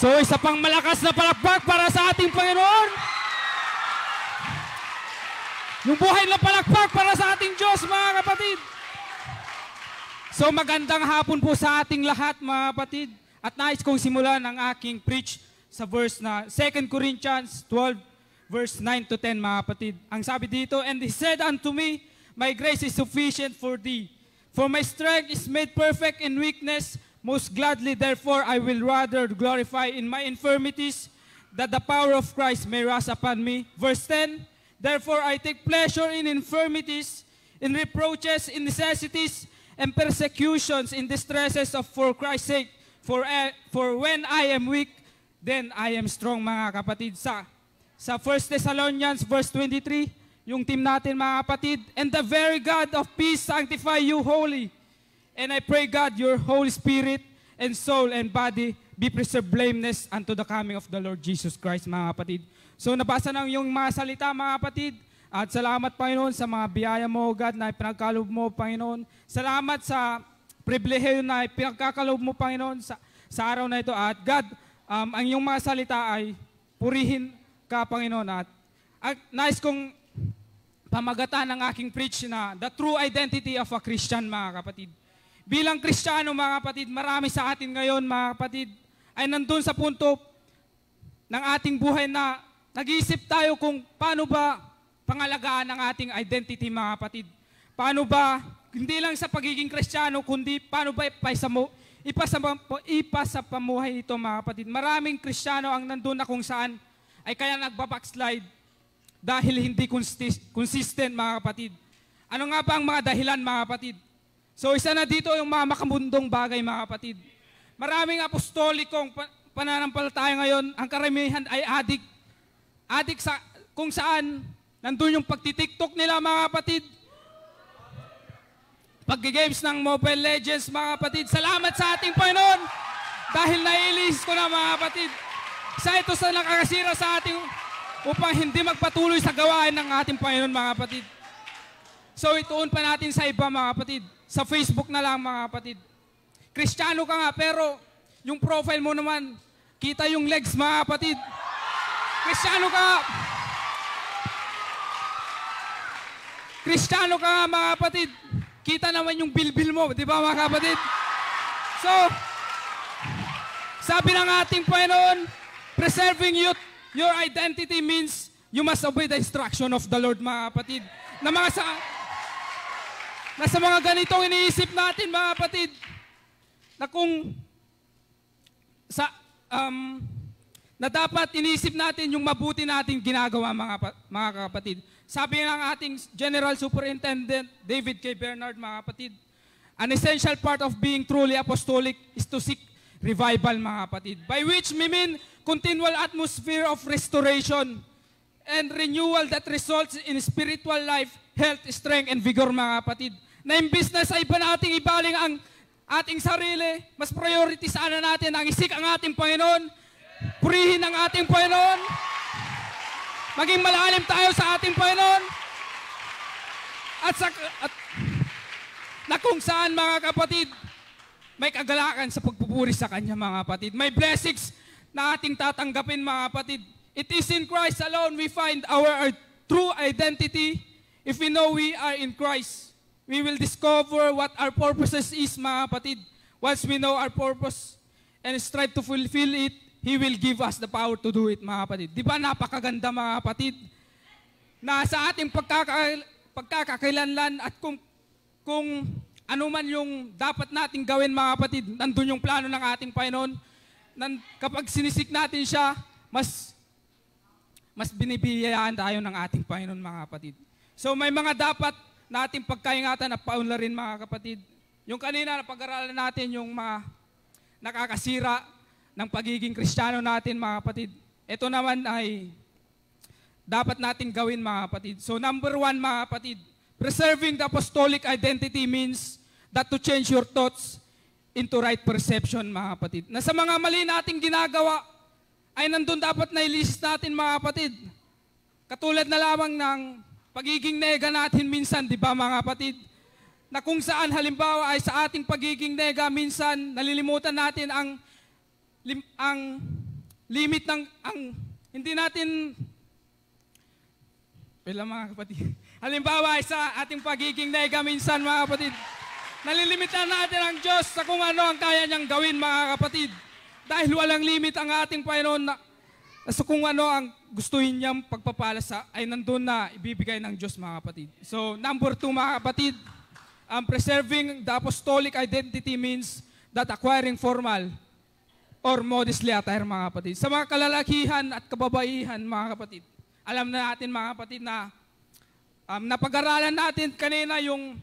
So isa pang malakas na palakpak para sa ating Panginoon. Yung buhay na palakpak para sa ating Diyos mga kapatid. So magandang hapon po sa ating lahat mga kapatid. At nais kong simulan ang aking preach sa verse na 2 Corinthians 12 verse 9 to 10 mga kapatid. Ang sabi dito, And he said unto me, My grace is sufficient for thee, for my strength is made perfect in weakness. Most gladly, therefore, I will rather glorify in my infirmities that the power of Christ may rest upon me. Verse 10, Therefore, I take pleasure in infirmities, in reproaches, in necessities, and persecutions, in distresses of for Christ's sake. For, eh, for when I am weak, then I am strong, mga kapatid. Sa, sa 1 Thessalonians verse 23, yung team natin, mga kapatid, And the very God of peace sanctify you wholly. And I pray, God, your Holy Spirit and soul and body be preserved blameless unto the coming of the Lord Jesus Christ, mga kapatid. So nabasa ng yung mga salita, mga kapatid. At salamat, Panginoon, sa mga biyaya mo, God, na pinagkalob mo, Panginoon. Salamat sa pribilehiyo na pinagkakalob mo, Panginoon, sa, sa araw na ito. At God, um, ang iyong mga salita ay purihin ka, Panginoon. At, at nais kong pamagatan ng aking preach na the true identity of a Christian, mga kapatid. Bilang Kristiyano mga kapatid, marami sa atin ngayon mga kapatid ay nandun sa punto ng ating buhay na nag-iisip tayo kung paano ba pangalagaan ang ating identity mga kapatid. Paano ba, hindi lang sa pagiging Kristiyano, kundi paano ba ipasamu, ipasa pamuhay ito mga kapatid. Maraming Kristiyano ang nandun na kung saan ay kaya nagbabackslide dahil hindi consistent mga kapatid. Ano nga ba ang mga dahilan mga kapatid? So isa na dito yung mamakabundong bagay mga kapatid. Maraming apostolikong pananampalataya ngayon, ang karamihan ay adik. Adik sa kung saan nandun yung pagtitiktok nila mga kapatid. Pagge-games ng Mobile Legends mga kapatid. Salamat sa ating Panginoon dahil nailis ko na mga kapatid. Isa ito sa nakakasira sa ating upang hindi magpatuloy sa gawain ng ating Panginoon mga kapatid. So ituon pa natin sa iba mga kapatid sa Facebook na lang mga kapatid. Kristiyano ka nga pero yung profile mo naman, kita yung legs mga kapatid. Kristiyano ka Kristiyano ka nga mga kapatid. Kita naman yung bilbil mo, di ba mga kapatid? So, sabi ng ating Panginoon, preserving youth, your identity means you must obey the instruction of the Lord mga kapatid. Na mga sa na sa mga ganitong iniisip natin mga kapatid, na kung sa, um, na dapat iniisip natin yung mabuti natin ginagawa mga, mga kapatid. Sabi ng ating General Superintendent David K. Bernard mga kapatid, an essential part of being truly apostolic is to seek revival mga kapatid. By which we mean continual atmosphere of restoration and renewal that results in spiritual life, health, strength, and vigor mga kapatid na imbis na sa iba na ibaling ang ating sarili, mas priority sana natin ang isik ang ating Panginoon, purihin ang ating Panginoon, maging malalim tayo sa ating Panginoon, at, sa, at na kung saan mga kapatid, may kagalakan sa pagpupuri sa Kanya mga kapatid. May blessings na ating tatanggapin mga kapatid. It is in Christ alone we find our, our true identity if we know we are in Christ we will discover what our purpose is, mga kapatid. Once we know our purpose and strive to fulfill it, He will give us the power to do it, mga kapatid. Di ba napakaganda, mga kapatid? Na sa ating pagkaka pagkakakilanlan at kung, kung ano man yung dapat nating gawin, mga kapatid, nandun yung plano ng ating Panginoon. Nan, kapag sinisik natin siya, mas mas binibiyayaan tayo ng ating Panginoon, mga kapatid. So may mga dapat nating pagkaingatan at paunlarin mga kapatid. Yung kanina na pag-aralan natin yung mga nakakasira ng pagiging kristyano natin mga kapatid. Ito naman ay dapat natin gawin mga kapatid. So number one mga kapatid, preserving the apostolic identity means that to change your thoughts into right perception mga kapatid. Na sa mga mali nating ginagawa ay nandun dapat na ilist natin mga kapatid. Katulad na lamang ng pagiging nega natin minsan, di ba mga kapatid? Na kung saan halimbawa ay sa ating pagiging nega minsan nalilimutan natin ang lim, ang limit ng ang hindi natin Pila mga kapatid. Halimbawa ay sa ating pagiging nega minsan mga kapatid. Nalilimitan natin ang Diyos sa kung ano ang kaya niyang gawin mga kapatid. Dahil walang limit ang ating Panginoon na So kung ano ang gustuhin niyang pagpapala sa, ay nandun na ibibigay ng Diyos mga kapatid. So number two mga kapatid, um, preserving the apostolic identity means that acquiring formal or modest attire mga kapatid. Sa mga kalalakihan at kababaihan mga kapatid, alam na natin mga kapatid na um, napag-aralan natin kanina yung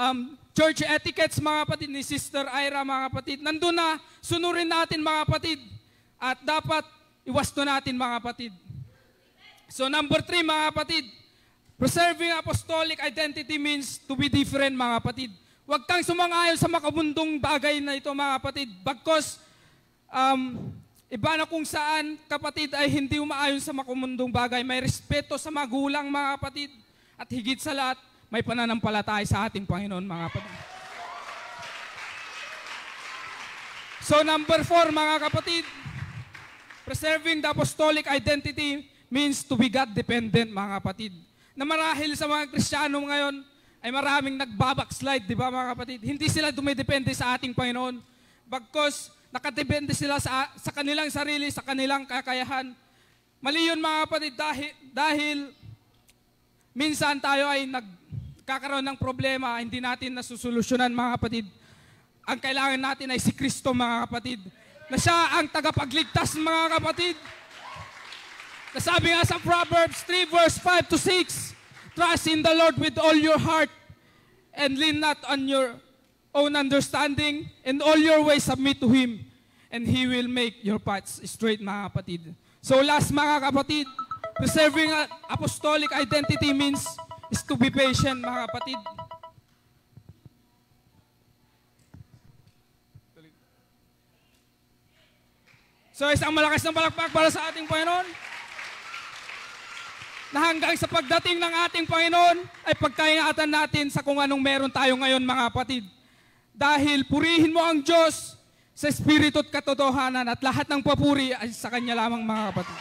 um, church etiquettes mga kapatid ni Sister Ira mga kapatid. Nandun na, sunurin natin mga kapatid. At dapat Iwasto natin mga kapatid. So number three mga kapatid, preserving apostolic identity means to be different mga kapatid. Huwag kang sumangayon sa makabundong bagay na ito mga kapatid. Bagkos, um, iba na kung saan kapatid ay hindi umaayon sa makumundong bagay. May respeto sa magulang mga kapatid. At higit sa lahat, may pananampalataya sa ating Panginoon mga kapatid. So number four mga kapatid, Preserving the apostolic identity means to be God-dependent, mga kapatid. Na marahil sa mga Kristiyano ngayon ay maraming nagbabackslide, di ba mga kapatid? Hindi sila dumidepende sa ating Panginoon. Bagkos, nakadepende sila sa, sa kanilang sarili, sa kanilang kakayahan. Mali yun mga kapatid dahil, dahil minsan tayo ay nagkakaroon ng problema, hindi natin nasusolusyonan mga kapatid. Ang kailangan natin ay si Kristo mga kapatid na siya ang tagapagligtas ng mga kapatid. Nasabi nga sa Proverbs 3 verse 5 to 6, Trust in the Lord with all your heart and lean not on your own understanding and all your ways submit to Him and He will make your paths straight mga kapatid. So last mga kapatid, preserving apostolic identity means is to be patient mga kapatid. So isang malakas ng palakpak para sa ating Panginoon. Na hanggang sa pagdating ng ating Panginoon ay pagkaingatan natin sa kung anong meron tayo ngayon mga kapatid. Dahil purihin mo ang Diyos sa espiritu at katotohanan at lahat ng papuri ay sa Kanya lamang mga kapatid.